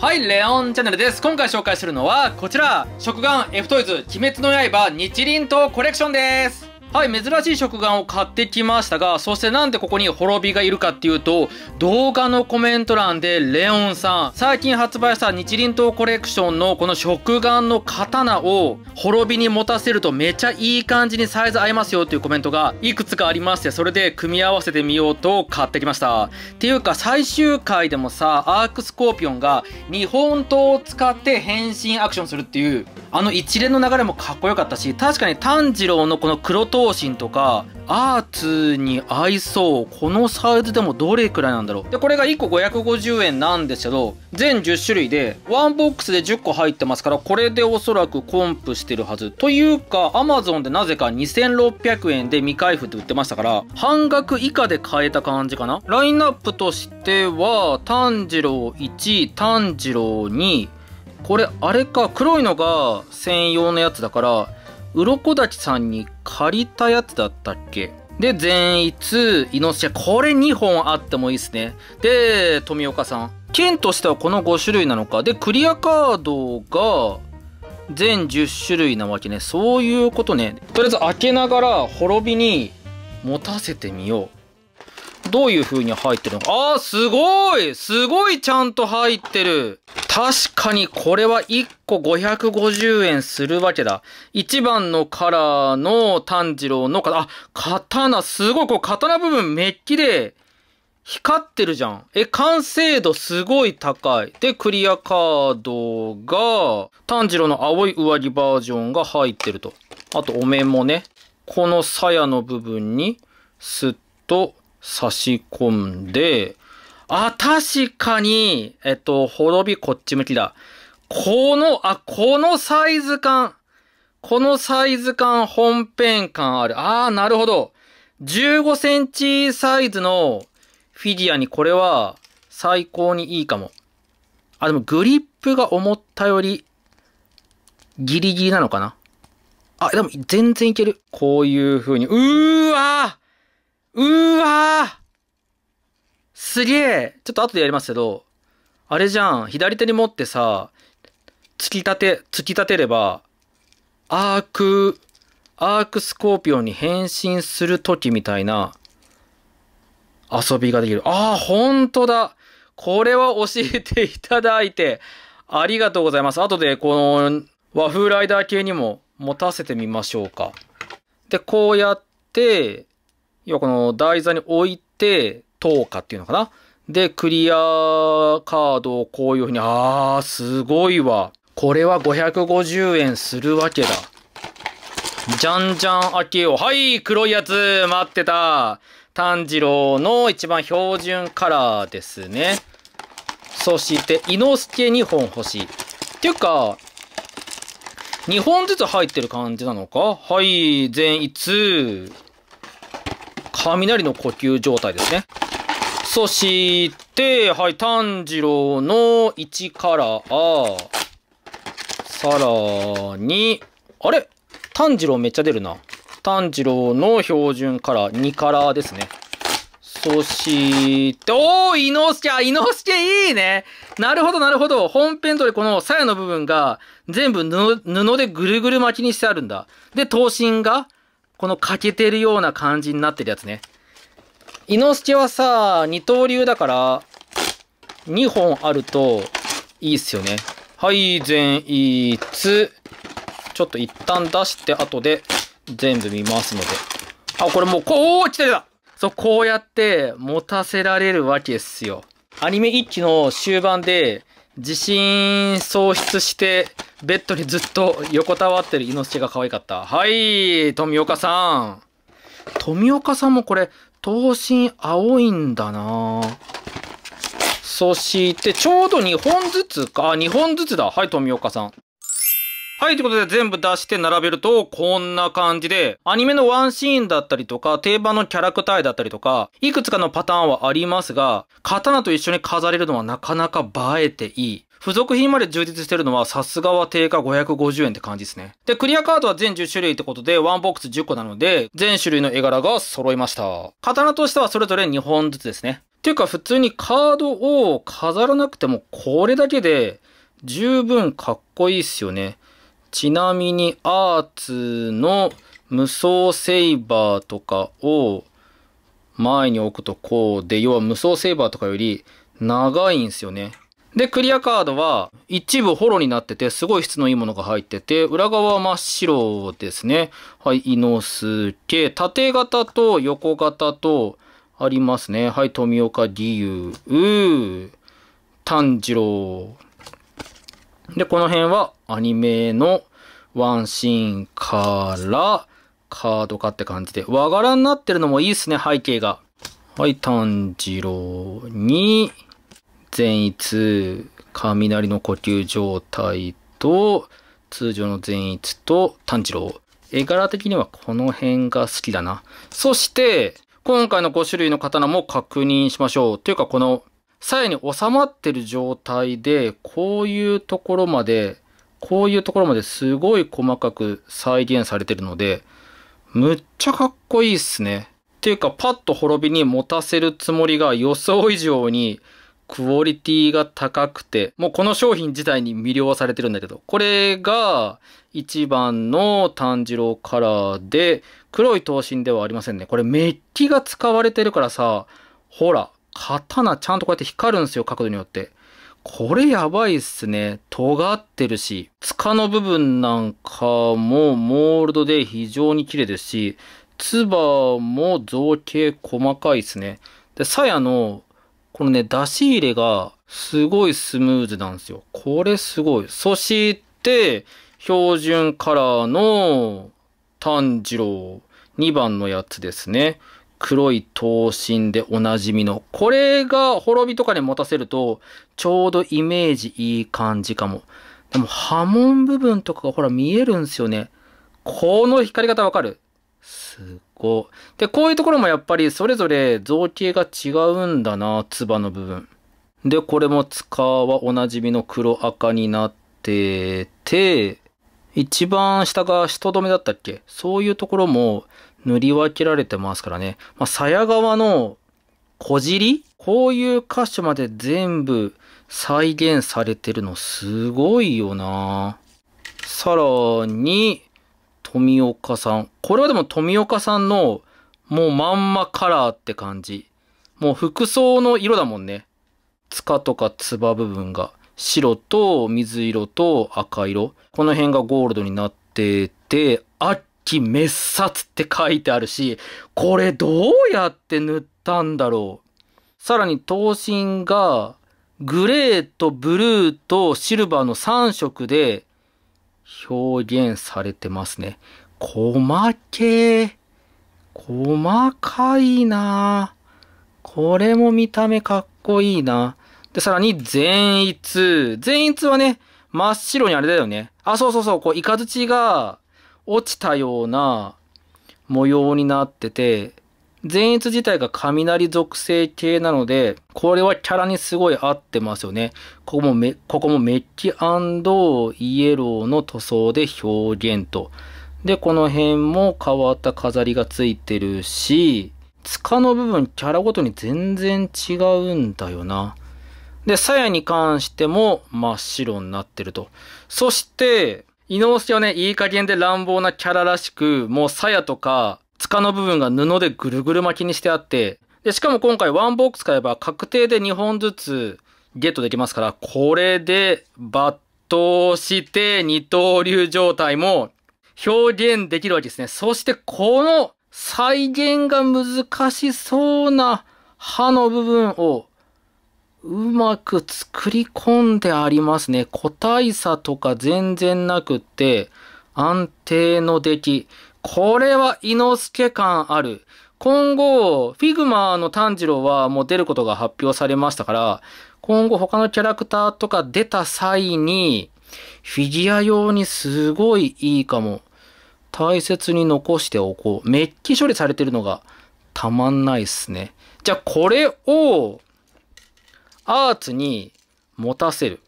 はい、レオンチャンネルです。今回紹介するのは、こちら、食玩 F トイズ、鬼滅の刃、日輪刀コレクションです。はい、珍しい食玩を買ってきましたが、そしてなんでここに滅びがいるかっていうと、動画のコメント欄でレオンさん、最近発売した日輪刀コレクションのこの食玩の刀を滅びに持たせるとめちゃいい感じにサイズ合いますよっていうコメントがいくつかありまして、それで組み合わせてみようと買ってきました。っていうか最終回でもさ、アークスコーピオンが日本刀を使って変身アクションするっていう、あの一連の流れもかっこよかったし、確かに炭治郎のこの黒闘神とか、アーツに合いそう。このサイズでもどれくらいなんだろう。で、これが1個550円なんですけど、全10種類で、ワンボックスで10個入ってますから、これでおそらくコンプしてるはず。というか、アマゾンでなぜか2600円で未開封って売ってましたから、半額以下で買えた感じかな。ラインナップとしては、炭治郎1、炭治郎2、これあれか黒いのが専用のやつだから鱗滝さんに借りたやつだったっけで善逸イノシシこれ2本あってもいいですねで富岡さん剣としてはこの5種類なのかでクリアカードが全10種類なわけねそういうことねとりあえず開けながら滅びに持たせてみようどういう風に入ってるのかあーすごいすごいちゃんと入ってる確かにこれは1個550円するわけだ。1番のカラーの炭治郎の、あ、刀、すごい、こう刀部分メッキで光ってるじゃん。え、完成度すごい高い。で、クリアカードが、炭治郎の青い上着バージョンが入ってると。あと、お面もね、この鞘の部分に、すっと差し込んで、あ、確かに、えっと、滅びこっち向きだ。この、あ、このサイズ感。このサイズ感、本編感ある。ああ、なるほど。15センチサイズのフィギュアにこれは最高にいいかも。あ、でもグリップが思ったよりギリギリなのかな。あ、でも全然いける。こういう風に。うーわーうーわーすげえちょっと後でやりますけど、あれじゃん、左手に持ってさ、突き立て、突き立てれば、アーク、アークスコーピオンに変身するときみたいな遊びができる。ああ、ほんとだこれは教えていただいて、ありがとうございます。後で、この和風ライダー系にも持たせてみましょうか。で、こうやって、要はこの台座に置いて、10日っていうのかな。で、クリアカードをこういうふうに、あー、すごいわ。これは550円するわけだ。じゃんじゃん開けよう。はい、黒いやつ待ってた。炭治郎の一番標準カラーですね。そして、伊之助2本欲しい。っていうか、2本ずつ入ってる感じなのかはい、全逸雷の呼吸状態ですね。そして、はい、炭治郎の1から、さらに、あれ炭治郎めっちゃ出るな。炭治郎の標準から2からですね。そして、おー伊之助イ伊之助いいねなるほど、なるほど本編通りこの鞘の部分が全部布布でぐるぐる巻きにしてあるんだ。で、刀身がこの欠けてるような感じになってるやつね。イノスケはさ、二刀流だから、2本あるといいっすよね。はい、全つちょっと一旦出して、後で全部見ますので。あ、これもう、こう、来てたそう、こうやって持たせられるわけっすよ。アニメ1期の終盤で、地震喪失して、ベッドにずっと横たわってるイノ助が可愛かった。はい、富岡さん。富岡さんもこれ、刀身青いんだなそして、ちょうど2本ずつか。あ、2本ずつだ。はい、富岡さん。はい、ということで全部出して並べると、こんな感じで、アニメのワンシーンだったりとか、定番のキャラクターだったりとか、いくつかのパターンはありますが、刀と一緒に飾れるのはなかなか映えていい。付属品まで充実してるのは、さすがは定価550円って感じですね。で、クリアカードは全10種類ってことで、ワンボックス10個なので、全種類の絵柄が揃いました。刀としてはそれぞれ2本ずつですね。っていうか、普通にカードを飾らなくても、これだけで、十分かっこいいっすよね。ちなみに、アーツの無双セイバーとかを、前に置くとこうで、要は無双セイバーとかより長いんすよね。で、クリアカードは一部ホロになってて、すごい質のいいものが入ってて、裏側は真っ白ですね。はい、伊之助。縦型と横型とありますね。はい、富岡義勇。炭治郎。で、この辺はアニメのワンシーンからカード化って感じで。和柄になってるのもいいっすね、背景が。はい、炭治郎に、善逸、雷の呼吸状態と、通常の善逸と炭治郎。絵柄的にはこの辺が好きだな。そして、今回の5種類の刀も確認しましょう。というかこの、鞘に収まってる状態で、こういうところまで、こういうところまですごい細かく再現されてるので、むっちゃかっこいいっすね。っていうか、パッと滅びに持たせるつもりが予想以上にクオリティが高くて、もうこの商品自体に魅了されてるんだけど、これが1番の炭治郎カラーで、黒い刀身ではありませんね。これメッキが使われてるからさ、ほら、刀ちゃんとこうやって光るんですよ、角度によって。これやばいっすね。尖ってるし、塚の部分なんかもモールドで非常に綺麗ですし、ツバも造形細かいっすね。で、鞘のこのね、出し入れがすごいスムーズなんですよ。これすごい。そして、標準カラーの炭治郎2番のやつですね。黒い刀身でおなじみの。これが滅びとかに持たせると、ちょうどイメージいい感じかも。でも波紋部分とかがほら見えるんですよね。この光り方わかるすごい。で、こういうところもやっぱりそれぞれ造形が違うんだな、つばの部分。で、これもカはおなじみの黒赤になってて、一番下が人止めだったっけそういうところも塗り分けられてますからね。まあ、鞘側の小尻こういう箇所まで全部再現されてるのすごいよな。さらに、富岡さん。これはでも富岡さんの、もうまんまカラーって感じ。もう服装の色だもんね。つかとかつば部分が。白と水色と赤色。この辺がゴールドになってて、あっち滅殺って書いてあるし、これどうやって塗ったんだろう。さらに刀身が、グレーとブルーとシルバーの3色で、表現されてますね。細け細かいなこれも見た目かっこいいなで、さらに善逸。善逸はね、真っ白にあれだよね。あ、そうそうそう、こう、イカが落ちたような模様になってて、善逸自体が雷属性系なので、これはキャラにすごい合ってますよね。ここもめ、ここもメッキイエローの塗装で表現と。で、この辺も変わった飾りがついてるし、塚の部分キャラごとに全然違うんだよな。で、鞘に関しても真っ白になってると。そして、伊之助はね、いい加減で乱暴なキャラらしく、もう鞘とか柄の部分が布でぐるぐる巻きにしてあって、で、しかも今回ワンボックス買えば確定で2本ずつゲットできますから、これで抜刀して二刀流状態も表現できるわけですね。そしてこの再現が難しそうな刃の部分をうまく作り込んでありますね。個体差とか全然なくって安定の出来。これは伊之助感ある。今後、フィグマの炭治郎はもう出ることが発表されましたから、今後他のキャラクターとか出た際に、フィギュア用にすごいいいかも。大切に残しておこう。メッキ処理されてるのがたまんないっすね。じゃあこれをアーツに持たせる。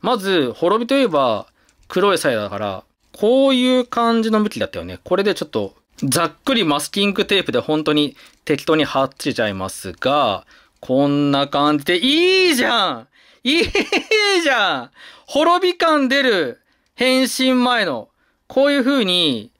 まず、滅びといえば黒いサイだから、こういう感じの向きだったよね。これでちょっと、ざっくりマスキングテープで本当に適当に貼っちゃいますが、こんな感じで、いいじゃんいいじゃん滅び感出る変身前の、こういう風に、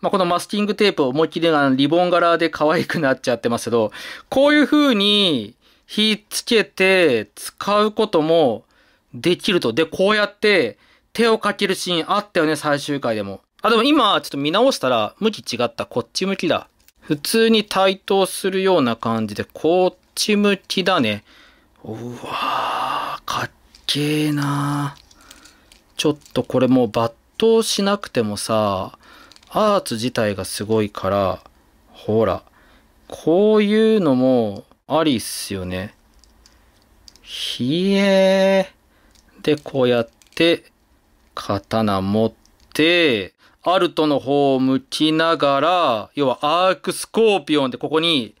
まあ、このマスキングテープを思いっきりリボン柄で可愛くなっちゃってますけど、こういう風に、ひっつけて使うこともできると。で、こうやって、手をかけるシーンあったよね、最終回でも。あ、でも今、ちょっと見直したら、向き違った。こっち向きだ。普通に対等するような感じで、こっち向きだね。うわー、かっけーなちょっとこれもう抜刀しなくてもさ、アーツ自体がすごいから、ほら、こういうのもありっすよね。ひえー。で、こうやって、刀持って、アルトの方を向きながら、要はアークスコーピオンでここに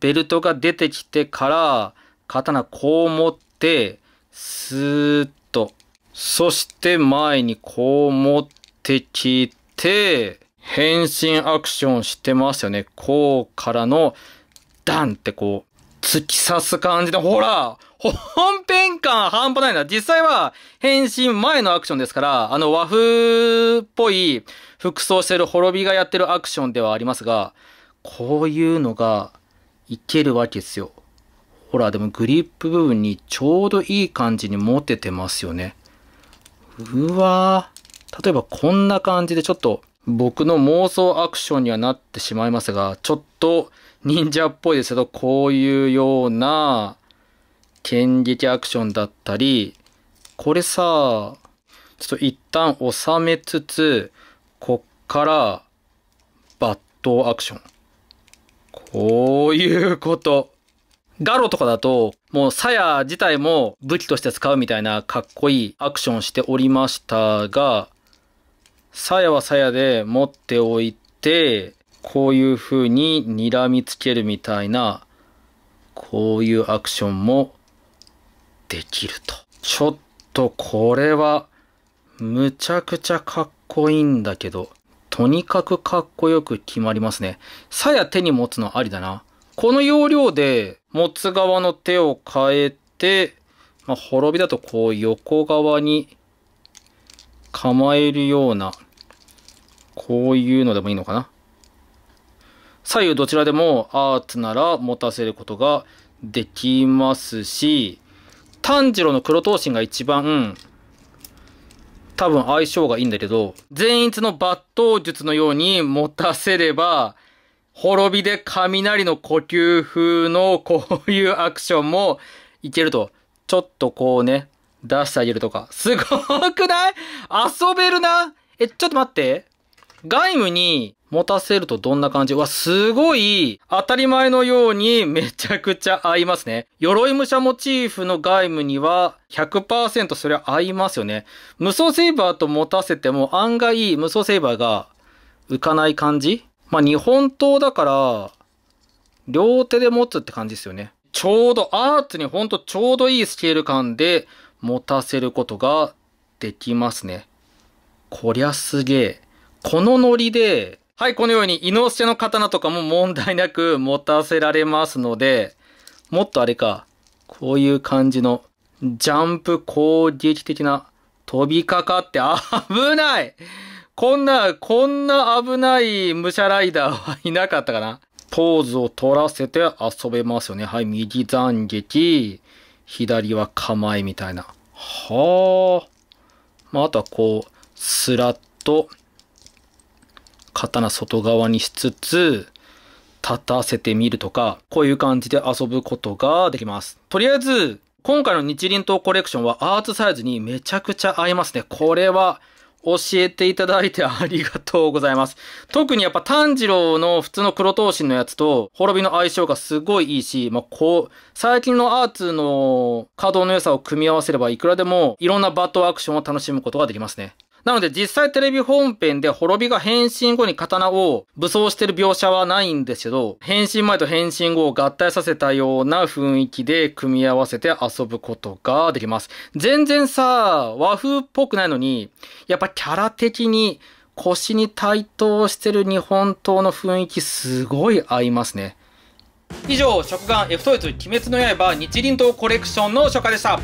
ベルトが出てきてから、刀こう持って、スーッと、そして前にこう持ってきて、変身アクションしてますよね。こうからの、ダンってこう、突き刺す感じで、ほら本編感半端ないな。実際は変身前のアクションですから、あの和風っぽい服装してる滅びがやってるアクションではありますが、こういうのがいけるわけですよ。ほら、でもグリップ部分にちょうどいい感じに持ててますよね。うわぁ。例えばこんな感じでちょっと僕の妄想アクションにはなってしまいますが、ちょっと忍者っぽいですけど、こういうような、剣撃アクションだったり、これさ、ちょっと一旦収めつつ、こっから、抜刀アクション。こういうこと。ガロとかだと、もう鞘自体も武器として使うみたいなかっこいいアクションしておりましたが、鞘は鞘で持っておいて、こういう風に睨みつけるみたいな、こういうアクションもできると。ちょっとこれは、むちゃくちゃかっこいいんだけど、とにかくかっこよく決まりますね。さや手に持つのありだな。この要領で持つ側の手を変えて、まあ、滅びだとこう横側に構えるような、こういうのでもいいのかな。左右どちらでもアーツなら持たせることができますし、炭治郎の黒闘神が一番、多分相性がいいんだけど、善逸の抜刀術のように持たせれば、滅びで雷の呼吸風のこういうアクションもいけると。ちょっとこうね、出してあげるとか。すごくない遊べるなえ、ちょっと待って。外務に持たせるとどんな感じわ、すごい当たり前のようにめちゃくちゃ合いますね。鎧武者モチーフの外務には100%それは合いますよね。無双セイバーと持たせても案外無双セイバーが浮かない感じまあ日本刀だから両手で持つって感じですよね。ちょうどアーツにほんとちょうどいいスケール感で持たせることができますね。こりゃすげえ。このノリで、はい、このように、伊之助の刀とかも問題なく持たせられますので、もっとあれか、こういう感じの、ジャンプ攻撃的な、飛びかかって危ないこんな、こんな危ない武者ライダーはいなかったかなポーズを取らせて遊べますよね。はい、右斬撃、左は構えみたいな。はあ。まあ、あとはこう、スラッと、刀外側にしつつ、立たせてみるとか、こういう感じで遊ぶことができます。とりあえず、今回の日輪刀コレクションはアーツサイズにめちゃくちゃ合いますね。これは教えていただいてありがとうございます。特にやっぱ炭治郎の普通の黒闘神のやつと滅びの相性がすごいいいし、まあ、こう、最近のアーツの稼働の良さを組み合わせればいくらでもいろんなバットアクションを楽しむことができますね。なので実際テレビ本編で滅びが変身後に刀を武装してる描写はないんですけど、変身前と変身後を合体させたような雰囲気で組み合わせて遊ぶことができます。全然さ、和風っぽくないのに、やっぱキャラ的に腰に対等してる日本刀の雰囲気すごい合いますね。以上、食玩 F トイツ鬼滅の刃日輪刀コレクションの紹介でした。